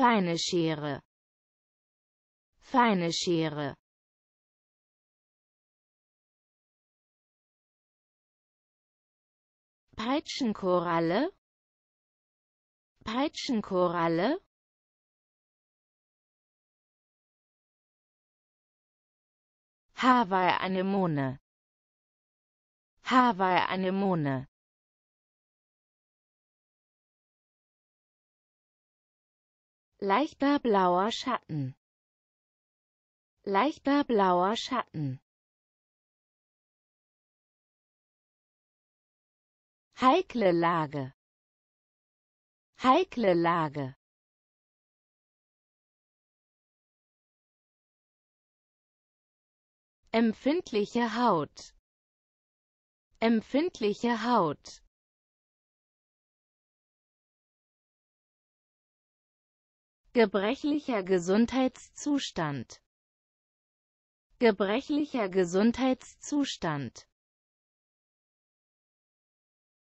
feine Schere, feine Schere. Peitschenkoralle, Peitschenkoralle. Hawaii-Anemone Hawaii-Anemone leichter blauer Schatten leichter blauer Schatten heikle Lage heikle Lage empfindliche Haut empfindliche Haut gebrechlicher Gesundheitszustand gebrechlicher Gesundheitszustand